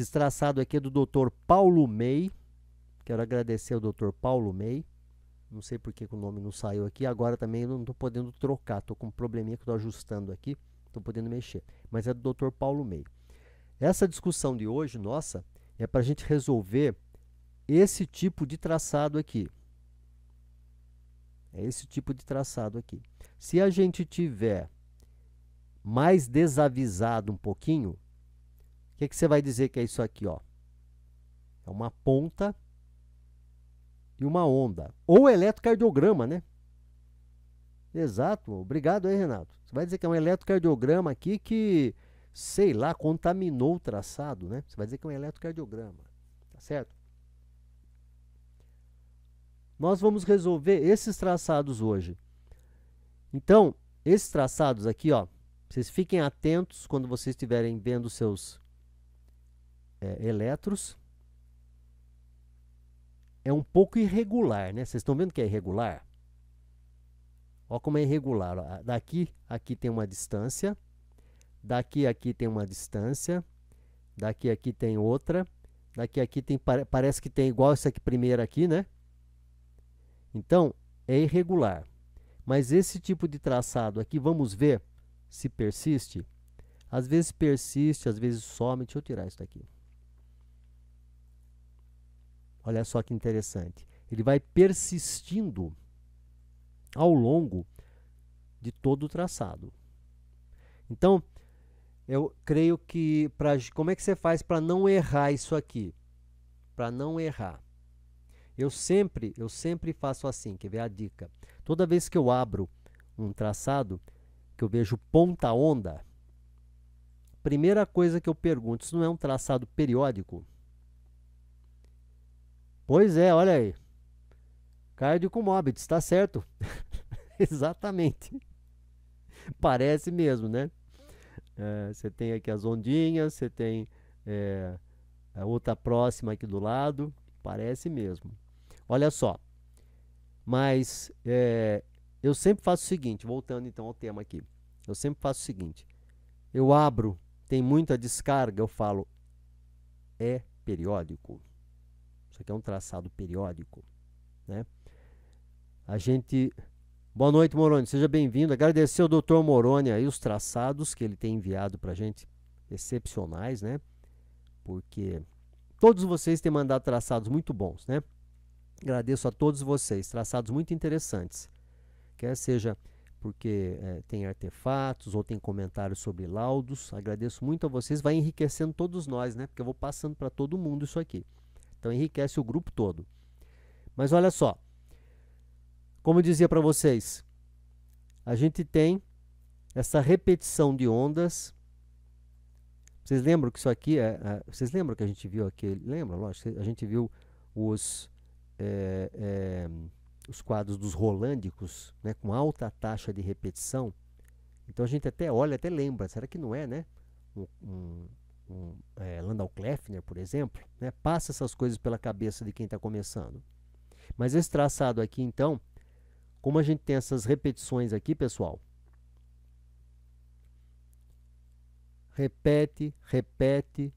Esse traçado aqui é do Dr. Paulo May. Quero agradecer ao Dr. Paulo May. Não sei por que o nome não saiu aqui. Agora também eu não estou podendo trocar. Estou com um probleminha que estou ajustando aqui. Estou podendo mexer. Mas é do Dr. Paulo May. Essa discussão de hoje, nossa, é para a gente resolver esse tipo de traçado aqui. É esse tipo de traçado aqui. Se a gente tiver mais desavisado um pouquinho, que, que você vai dizer que é isso aqui? Ó? É uma ponta e uma onda. Ou eletrocardiograma, né? Exato. Obrigado aí, Renato. Você vai dizer que é um eletrocardiograma aqui que, sei lá, contaminou o traçado, né? Você vai dizer que é um eletrocardiograma. Tá certo? Nós vamos resolver esses traçados hoje. Então, esses traçados aqui, ó, vocês fiquem atentos quando vocês estiverem vendo seus é, elétrons é um pouco irregular, né? Vocês estão vendo que é irregular? Olha como é irregular. Ó. Daqui, aqui tem uma distância. Daqui, aqui tem uma distância. Daqui, aqui tem outra. Daqui, aqui tem... Parece que tem igual essa aqui, primeira aqui, né? Então, é irregular. Mas esse tipo de traçado aqui, vamos ver se persiste. Às vezes persiste, às vezes some. Deixa eu tirar isso daqui. Olha só que interessante. Ele vai persistindo ao longo de todo o traçado. Então, eu creio que pra, como é que você faz para não errar isso aqui? Para não errar. Eu sempre, eu sempre faço assim, quer ver a dica? Toda vez que eu abro um traçado, que eu vejo ponta onda, primeira coisa que eu pergunto, isso não é um traçado periódico? Pois é, olha aí. Cardio com Mobbits, tá certo. Exatamente. Parece mesmo, né? É, você é, tem aqui as ondinhas, você tem é, a outra próxima aqui do lado. Parece mesmo. Olha só. Mas é, eu sempre faço o seguinte, voltando então ao tema aqui. Eu sempre faço o seguinte. Eu abro, tem muita descarga, eu falo, é periódico. Isso aqui é um traçado periódico, né? A gente Boa noite, Moroni. Seja bem-vindo. Agradecer ao doutor Moroni aí os traçados que ele tem enviado para a gente, excepcionais, né? Porque todos vocês têm mandado traçados muito bons, né? Agradeço a todos vocês, traçados muito interessantes. Quer seja porque é, tem artefatos ou tem comentários sobre laudos. Agradeço muito a vocês, vai enriquecendo todos nós, né? Porque eu vou passando para todo mundo isso aqui. Então enriquece o grupo todo. Mas olha só, como eu dizia para vocês, a gente tem essa repetição de ondas. Vocês lembram que isso aqui é. é vocês lembram que a gente viu aqui? Lembra? Lógico, a gente viu os, é, é, os quadros dos rolândicos né, com alta taxa de repetição. Então a gente até olha, até lembra. Será que não é, né? Um, um é, Landau Kleffner, por exemplo, né, passa essas coisas pela cabeça de quem está começando. Mas esse traçado aqui, então, como a gente tem essas repetições aqui, pessoal, repete, repete.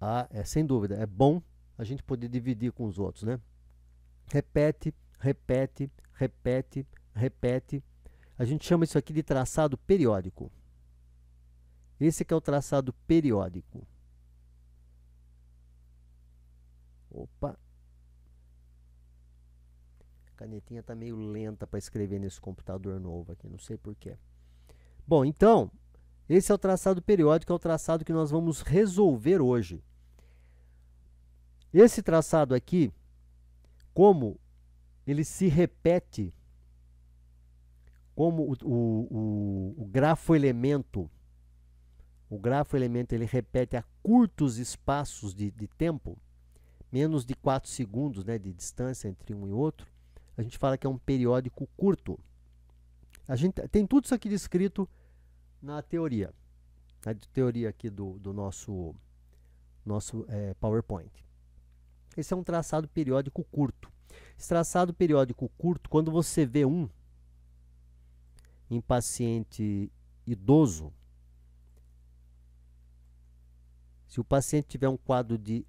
Ah, é sem dúvida, é bom a gente poder dividir com os outros, né? Repete, repete, repete, repete. A gente chama isso aqui de traçado periódico. Esse que é o traçado periódico. Opa. A canetinha tá meio lenta para escrever nesse computador novo aqui, não sei porquê. Bom, então, esse é o traçado periódico, é o traçado que nós vamos resolver hoje. Esse traçado aqui, como ele se repete, como o, o, o, o grafo elemento o grafo elemento ele repete a curtos espaços de, de tempo, menos de 4 segundos né, de distância entre um e outro. A gente fala que é um periódico curto. A gente tem tudo isso aqui descrito na teoria, na teoria aqui do, do nosso, nosso é, PowerPoint. Esse é um traçado periódico curto. Esse traçado periódico curto, quando você vê um em paciente idoso, Se o paciente tiver um quadro de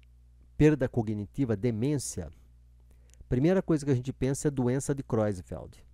perda cognitiva, demência, a primeira coisa que a gente pensa é doença de Creutzfeldt.